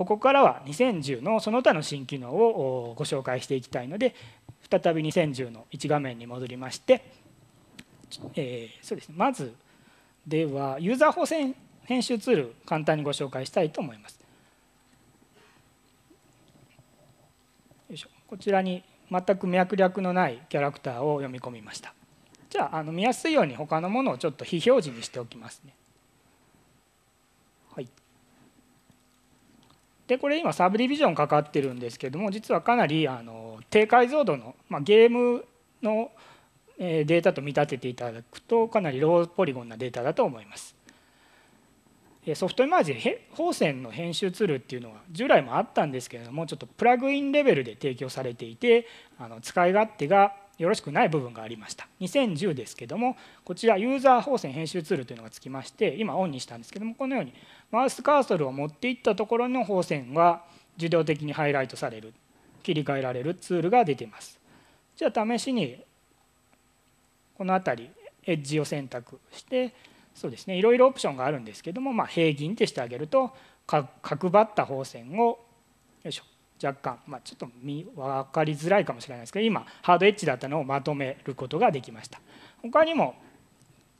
ここからは2010のその他の新機能をご紹介していきたいので再び2010の1画面に戻りまして、えー、そうですね、まずではユーザー補正編集ツール簡単にご紹介したいと思います。よいしょこちらに全く脈略のないキャラクターを読み込みました。じゃああの見やすいように他のものをちょっと非表示にしておきますね。でこれ今サブディビジョンかかってるんですけども実はかなりあの低解像度の、まあ、ゲームのデータと見立てていただくとかなりローポリゴンなデータだと思います。ソフトイマージ放線の編集ツールっていうのは従来もあったんですけれどもちょっとプラグインレベルで提供されていてあの使い勝手がよろしくない部分がありました2010ですけどもこちらユーザー放線編集ツールというのがつきまして今オンにしたんですけどもこのようにマウスカーソルを持っていったところの放線が自動的にハイライトされる切り替えられるツールが出ていますじゃあ試しにこの辺りエッジを選択してそうですねいろいろオプションがあるんですけどもまあ平均ってしてあげると角張った放線をよいしょ若干、まあ、ちょっと分かりづらいかもしれないですけど今ハードエッジだったのをまとめることができました他にも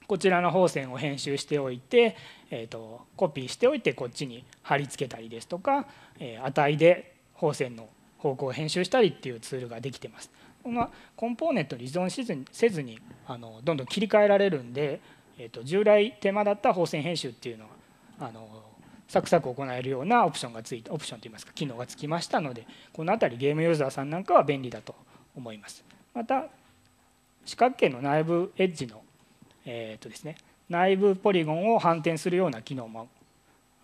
こちらの方線を編集しておいて、えーと、コピーしておいてこっちに貼り付けたりですとか、えー、値で方線の方向を編集したりっていうツールができてます。このコンポーネントに依存せずにせずにあのどんどん切り替えられるんで、えーと、と従来手間だった方線編集っていうのはあのサクサク行えるようなオプションがついたオプションといいますか機能がつきましたのでこの辺りゲームユーザーさんなんかは便利だと思いますまた四角形の内部エッジのえっ、とですね内部ポリゴンを反転するような機能も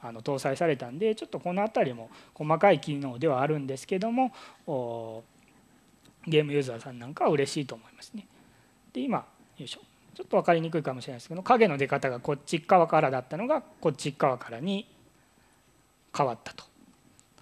あの搭載されたんでちょっとこの辺りも細かい機能ではあるんですけどもゲームユーザーさんなんかは嬉しいと思いますね。で今よいしょちょっと分かりにくいかもしれないですけど影の出方がこっち側からだったのがこっち側からに変わったと。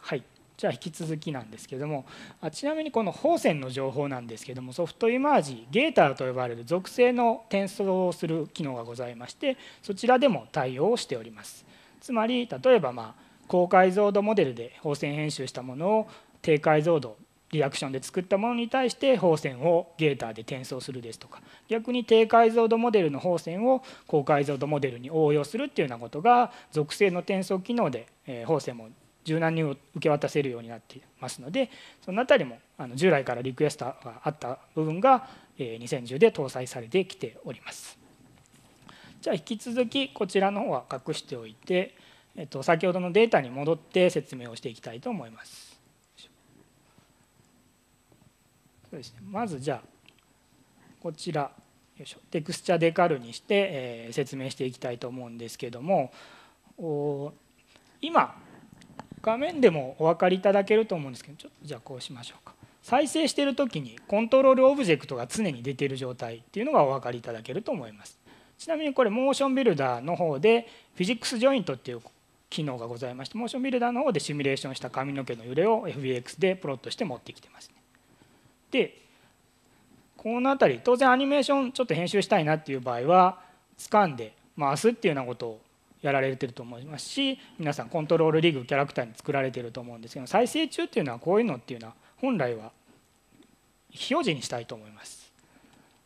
はいじゃあ引き続きなんですけどもあちなみにこの放線の情報なんですけどもソフトイマージゲーターと呼ばれる属性の転送をする機能がございましてそちらでも対応をしておりますつまり例えばまあ高解像度モデルで放線編集したものを低解像度リアクションで作ったものに対して放線をゲーターで転送するですとか逆に低解像度モデルの放線を高解像度モデルに応用するっていうようなことが属性の転送機能で放線も柔軟に受け渡せるようになっていますのでその辺りもあの従来からリクエストがあった部分が2010で搭載されてきております。じゃあ引き続きこちらの方は隠しておいて、えっと、先ほどのデータに戻って説明をしていきたいと思います。そうですね、まずじゃあこちらよいしょテクスチャデカルにして、えー、説明していきたいと思うんですけども今画面でもお分かりいただけると思うんですけどちょっとじゃあこうしましょうか再生してる時にコントロールオブジェクトが常に出てる状態っていうのがお分かりいただけると思いますちなみにこれモーションビルダーの方でフィジックスジョイントっていう機能がございましてモーションビルダーの方でシミュレーションした髪の毛の揺れを FBX でプロットして持ってきてますでこの辺り当然アニメーションちょっと編集したいなっていう場合は掴んで回すっていうようなことをやられてると思いますし皆さんコントロールリーグキャラクターに作られてると思うんですけど再生中っていうのはこういうのっていうのは本来は非表示にしたいと思います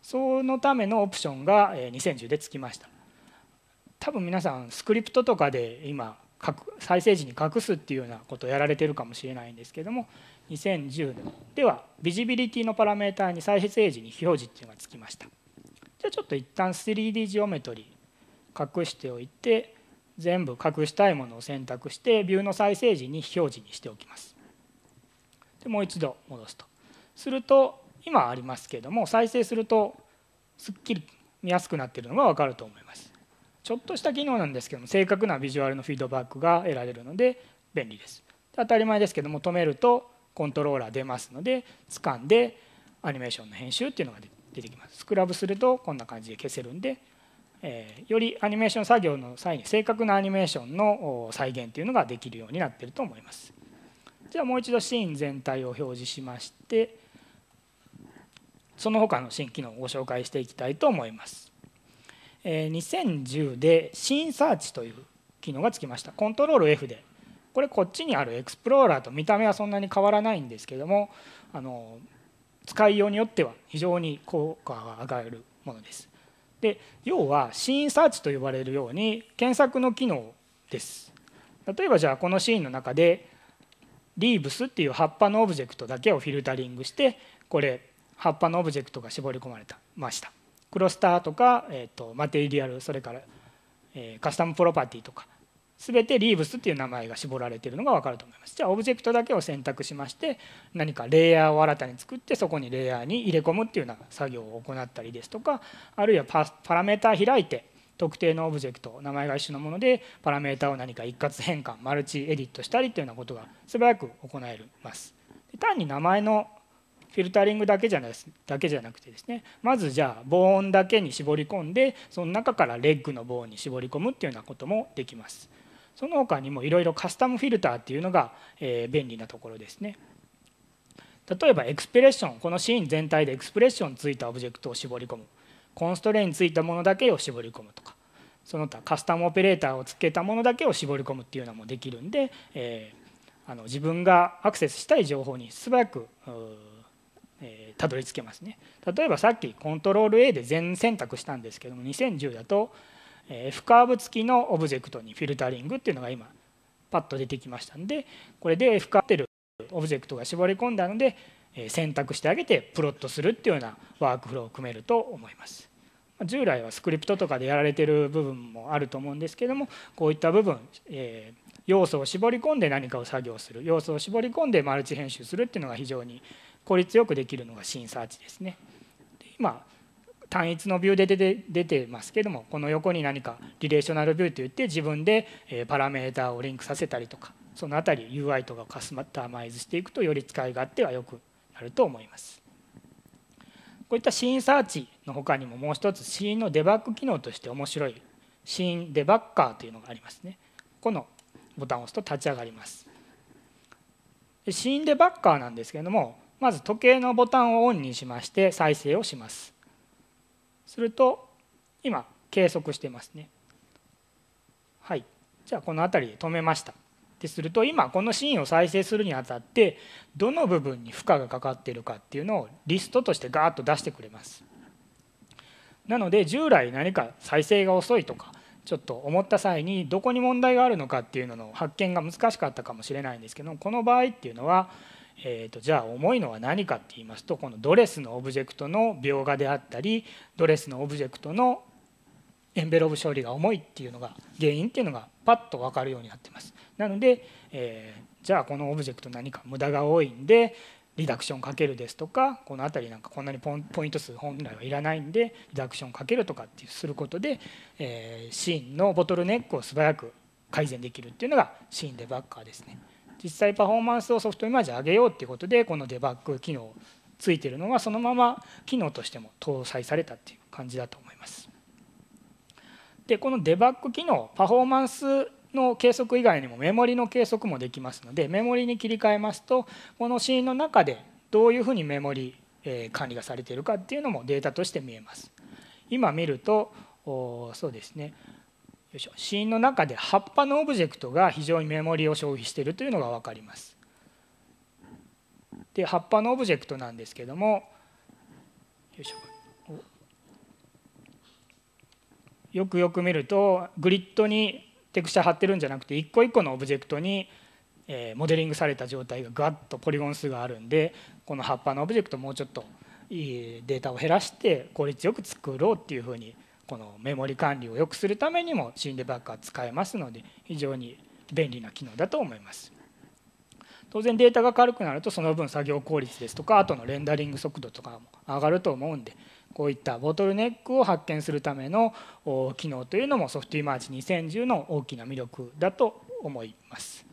そのためのオプションが2010でつきました多分皆さんスクリプトとかで今再生時に隠すっていうようなことをやられてるかもしれないんですけども2010年ではビジビリティのパラメータに再生時に非表示っていうのがつきましたじゃあちょっと一旦 3D ジオメトリー隠しておいて全部隠したいものを選択してビューの再生時に非表示にしておきますでもう一度戻すとすると今ありますけれども再生するとすっきり見やすくなっているのが分かると思いますちょっとした機能なんですけども正確なビジュアルのフィードバックが得られるので便利です当たり前ですけども止めるとコントローラー出ますので掴んでアニメーションの編集っていうのが出てきますスクラブするとこんな感じで消せるんで、えよりアニメーション作業の際に正確なアニメーションの再現っていうのができるようになってると思いますじゃあもう一度シーン全体を表示しましてその他の新機能をご紹介していきたいと思います、え2010でシーンサーチという機能がつきましたコントロール F でこれこっちにあるエクスプローラーと見た目はそんなに変わらないんですけどもあの使いようによっては非常に効果が上がるものです。で要はシーンサーチと呼ばれるように検索の機能です。例えばじゃあこのシーンの中でリーブスっていう葉っぱのオブジェクトだけをフィルタリングしてこれ葉っぱのオブジェクトが絞り込まれたました。クロスターとか、えーと、マテリアルそれから、えー、カスタムプロパティとかべてリーブスっていう名前が絞られているのが分かると思います。じゃあオブジェクトだけを選択しまして何かレイヤーを新たに作ってそこにレイヤーに入れ込むっていうような作業を行ったりですとかあるいはパラメータ開いて特定のオブジェクト名前が一緒のものでパラメータを何か一括変換マルチエディットしたりっていうようなことが素早く行えます。単に名前のフィルタリングだけじゃないだけじゃなくてですねまずじゃあ防音だけに絞り込んでその中からレッグのンに絞り込むっていうようなこともできます。その他にもいろいろカスタムフィルターっていうのが、え便利なところですね。例えばエクスプレッションこのシーン全体でエクスプレッションついたオブジェクトを絞り込むコンストレインついたものだけを絞り込むとかその他カスタムオペレーターをつけたものだけを絞り込むっていうのもできるんで、えー、あの自分がアクセスしたい情報に素早くえー、たどり着けますね例えばさっきコントロール A で全選択したんですけども2010だと、不カーブ付きのオブジェクトにフィルタリングっていうのが今パッと出てきましたんでこれで不カーってるオブジェクトが絞り込んだので選択してあげてプロットするっていうようなワークフローを組めると思います。従来はスクリプトとかでやられてる部分もあると思うんですけどもこういった部分、えー、要素を絞り込んで何かを作業する要素を絞り込んでマルチ編集するっていうのが非常に効率よくできるのが新サーチですね。で今単一のビューで出て出てますけどもこの横に何かリレーショナルビューといって自分でパラメータをリンクさせたりとかその辺り UI とかカスタマイズしていくとより使い勝手は良くなると思います。こういったシーンサーチの他にももう一つシーンのデバッグ機能として面白いシーンデバッカーというのがありますね。このボタンを押すと立ち上がります。シーンデバッカーなんですけれどもまず時計のボタンをオンにしまして再生をします。すると今計測してますねはいじゃあこの辺りで止めましたですると今このシーンを再生するにあたってどの部分に負荷がかかっているかっていうのをリストとしてガーッと出してくれますなので従来何か再生が遅いとかちょっと思った際にどこに問題があるのかっていうのの発見が難しかったかもしれないんですけどこの場合っていうのはえーと、じゃあ重いのは何かって言いますとこのドレスのオブジェクトの描画であったりドレスのオブジェクトのエンベロブ処理が重いっていうのが原因っていうのがパッと分かるようになってますなので、えー、じゃあこのオブジェクト何か無駄が多いんでリダクションかけるですとかこの辺りなんかこんなにポイント数本来はいらないんでリダクションかけるとかってすることで、えー、シーンのボトルネックを素早く改善できるっていうのがシーンデバッカーですね。実際パフォーマンスをソフトイマージ上げようっていうことでこのデバッグ機能ついてるのがそのまま機能としても搭載されたっていう感じだと思います。でこのデバッグ機能パフォーマンスの計測以外にもメモリの計測もできますのでメモリに切り替えますとこのシーンの中でどういうふうにメモリ管理がされているかっていうのもデータとして見えます。今見るとそうですねよいしょ死因の中で葉っぱのオブジェクトが非常にメモリを消費しているというのが分かります。で葉っぱのオブジェクトなんですけどもよいしょよくよく見るとグリッドにテクスチャー貼ってるんじゃなくて一個一個のオブジェクトにモデリングされた状態がガッとポリゴン数があるんでこの葉っぱのオブジェクトもうちょっといいデータを減らして効率よく作ろうっていうふうにこのメモリ管理を良くするためにもシンデバッグは使えますので非常に便利な機能だと思います当然データが軽くなるとその分作業効率ですとかあとのレンダリング速度とかも上がると思うんでこういったボトルネックを発見するための機能というのもソフトイマージ2010の大きな魅力だと思います。